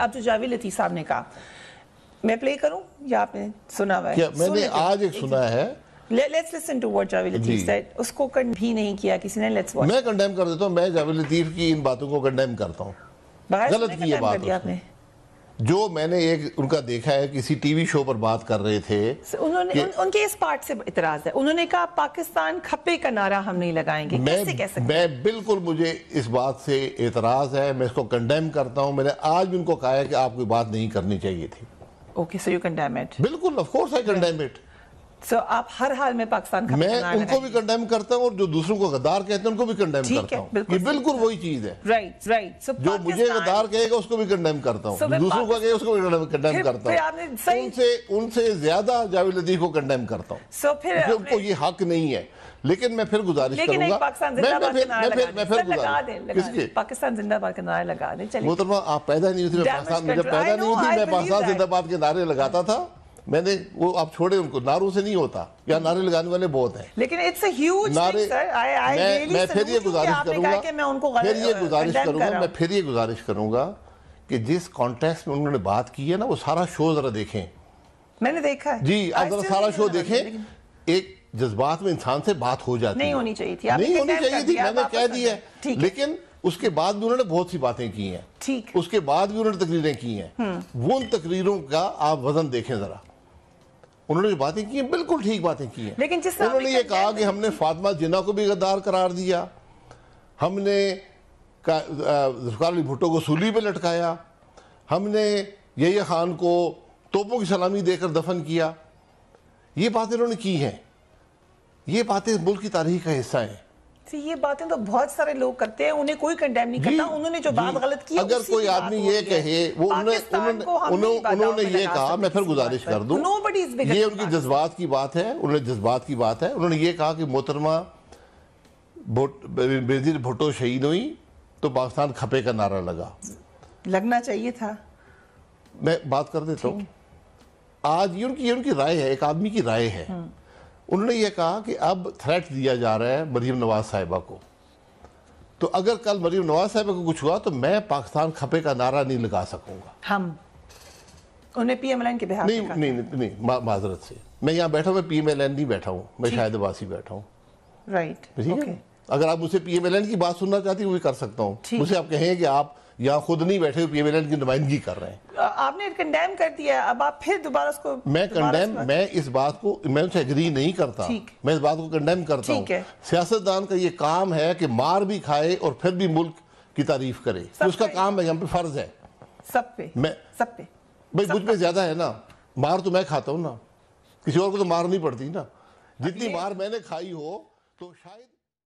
आप जो तो जावेद लतीफ़ साहब ने कहा मैं प्ले करूं या आपने सुना हुआ है मैंने आज एक सुना है let's listen to what Javed Latif said उसको भी नहीं किया किसी ने लेट्स वॉच मैं कंडेम कर देता हूं मैं जावेद लतीफ की इन बातों को कंडेम करता हूं गलत की ये बात आपने जो मैंने एक उनका देखा है किसी टीवी शो पर बात कर रहे थे उन्होंने उन, उनके इस पार्ट से इतराज है उन्होंने कहा पाकिस्तान खपे का नारा हम नहीं लगाएंगे मैं, कैसे कह सकते मैं बिल्कुल मुझे इस बात से इतराज है मैं इसको कंडेम करता हूँ मैंने आज भी उनको कहा है कि आपको बात नहीं करनी चाहिए थी okay so you condemn it बिल्कुल of course I condemn it so so, आप हर हाल में पाकिस्तान का मैं उनको भी कंडेम करता हूँ और जो दूसरों को गद्दार कहते हैं उनको भी कंडेम करता हूँ ये बिल्कुल वही चीज है राइट राइट सो जो मुझे गद्दार कहेगा उसको भी कंडेम करता हूँ दूसरों को कहेगा उसको भी कंडेम करता हूँ उनसे उनसे ज्यादा जावेद लदी को कंडेम करता हूँ सो फिर उनको ये हक नहीं है लेकिन मैं फिर गुजारिश करूंगा पाकिस्तान जिंदाबाद के नारे लगा दें मोहतरमा आप पैदा नहीं हुई थी मैं पाकिस्तान जब पैदा नहीं हुई थी मैं पाकिस्तान जिंदाबाद के नारे लगाता था मैंने वो आप छोड़े उनको नारों से नहीं होता या हम्म। नारे लगाने वाले बहुत हैं लेकिन इट्स ह्यूज नारे मैं, really मैं फिर ये गुजारिश करूंगा मैं उनको फिर ये गुजारिश करूंगा मैं फिर ये गुजारिश करूंगा कि जिस कॉन्टेक्स्ट में उन्होंने बात की है ना वो सारा शो जरा देखें मैंने देखा है जी आप जरा सारा शो देखें एक जज्बात में इंसान से बात हो जाती नहीं होनी चाहिए थी नहीं होनी चाहिए थी मैंने कह दी है लेकिन उसके बाद भी उन्होंने बहुत सी बातें की हैं ठीक उसके बाद भी उन्होंने तकरीरें की हैं हम्म। वो उन तकरीरों का आप वजन देखें जरा उन्होंने जो बातें की हैं बिल्कुल ठीक बातें की हैं लेकिन जिस उन्होंने ये कहा कि हमने फातिमा जिन्ना को भी गद्दार करार दिया हमने जुल्फकार भुट्टो को सूली पे लटकाया हमने यही खान को तोपों की सलामी देकर दफन किया ये बातें उन्होंने की हैं ये बातें मुल्क की तारीख का हिस्सा हैं तो ये बातें तो बहुत सारे लोग करते हैं उन्हें कोई कंडेम नहीं करता उन्होंने जो बात गलत की अगर कोई आदमी ये कहे वो उन्होंने ये कहा मैं फिर गुजारिश कर बड़ी ये उनकी जज्बात की बात है उन्होंने जज्बात की बात है उन्होंने ये कहा कि मोहतरमा बेजिर भुट्टो शहीद हुई तो पाकिस्तान खपे का नारा लगा लगना चाहिए था मैं बात कर देता हूँ आज ये उनकी ये उनकी राय है एक आदमी की राय है हम्म। उन्होंने ये कहा कि अब थ्रेट दिया जा रहा है मरीम नवाज साहिबा को तो अगर कल मरीम नवाज साहिबा को कुछ हुआ तो मैं पाकिस्तान खपे का नारा नहीं लगा सकूंगा हम उन्हें पीएमएलएन के बिहार नहीं, नहीं नहीं नहीं माजरत से मैं यहाँ बैठा हूँ हुआ पीएमएलएन नहीं बैठा हूँ मैं शायद वासी बैठा हूँ राइट ठीक है अगर आप मुझसे पीएमएलएन की बात सुनना चाहती हूँ वो भी कर सकता हूँ मुझे आप कहें कि आप यहाँ खुद नहीं बैठे हुए पीएमएलएन की नुमाइंदगी कर रहे हैं आपने कंडेम कर दिया अब आप फिर दोबारा उसको मैं कंडेम मैं इस बात को मैं उनसे एग्री नहीं करता मैं इस बात को कंडेम करता हूँ सियासतदान का ये काम है कि मार भी खाए और फिर भी मुल्क की तारीफ करे तो उसका काम है यहाँ पे फर्ज है सब पे मैं सब पे भाई मुझ पर ज्यादा है ना मार तो मैं खाता हूँ ना किसी और को तो मार नहीं पड़ती ना जितनी मार मैंने खाई हो तो शायद